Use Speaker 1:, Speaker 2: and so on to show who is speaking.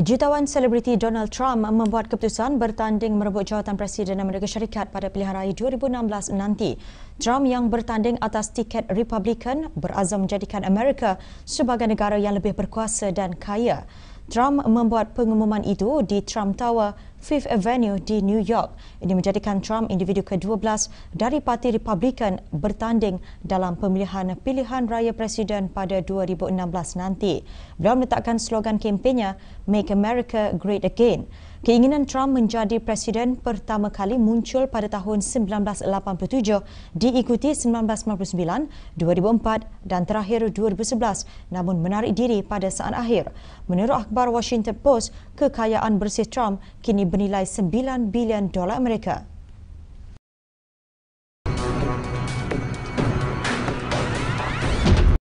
Speaker 1: Jutawan selebriti Donald Trump membuat keputusan bertanding merebut jawatan Presiden Amerika Syarikat pada pilihan raya 2016 nanti. Trump yang bertanding atas tiket Republican berazam menjadikan Amerika sebagai negara yang lebih berkuasa dan kaya. Trump membuat pengumuman itu di Trump Tower, Fifth Avenue di New York. Ini menjadikan Trump individu ke-12 dari Parti Republikan bertanding dalam pemilihan pilihan raya presiden pada 2016 nanti. Beliau meletakkan slogan kempennya, Make America Great Again. Keinginan Trump menjadi presiden pertama kali muncul pada tahun 1987, diikuti 1999, 2004 dan terakhir 2011, namun menarik diri pada saat akhir. Menurut akhbar Washington Post, kekayaan bersih Trump kini bernilai 9 bilion dolar Amerika.